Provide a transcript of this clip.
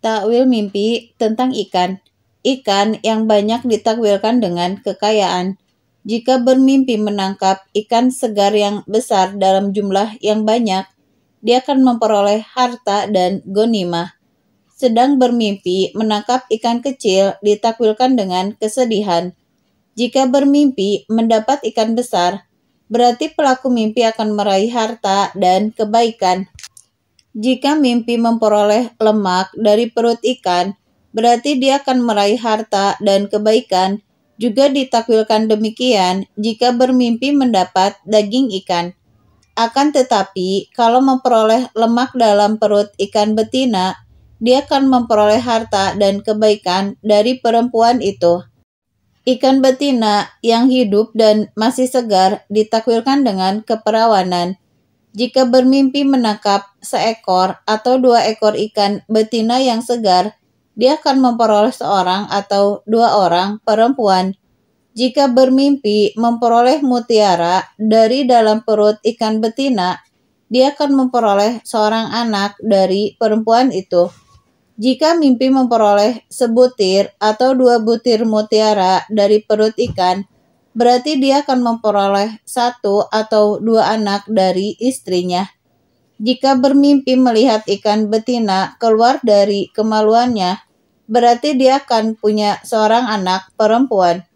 Takwil mimpi tentang ikan. Ikan yang banyak ditakwilkan dengan kekayaan. Jika bermimpi menangkap ikan segar yang besar dalam jumlah yang banyak, dia akan memperoleh harta dan gonimah. Sedang bermimpi menangkap ikan kecil ditakwilkan dengan kesedihan. Jika bermimpi mendapat ikan besar, berarti pelaku mimpi akan meraih harta dan kebaikan. Jika mimpi memperoleh lemak dari perut ikan, berarti dia akan meraih harta dan kebaikan. Juga ditakwilkan demikian jika bermimpi mendapat daging ikan. Akan tetapi, kalau memperoleh lemak dalam perut ikan betina, dia akan memperoleh harta dan kebaikan dari perempuan itu. Ikan betina yang hidup dan masih segar ditakwilkan dengan keperawanan jika bermimpi menangkap seekor atau dua ekor ikan betina yang segar, dia akan memperoleh seorang atau dua orang perempuan. Jika bermimpi memperoleh mutiara dari dalam perut ikan betina, dia akan memperoleh seorang anak dari perempuan itu. Jika mimpi memperoleh sebutir atau dua butir mutiara dari perut ikan, berarti dia akan memperoleh satu atau dua anak dari istrinya. Jika bermimpi melihat ikan betina keluar dari kemaluannya, berarti dia akan punya seorang anak perempuan.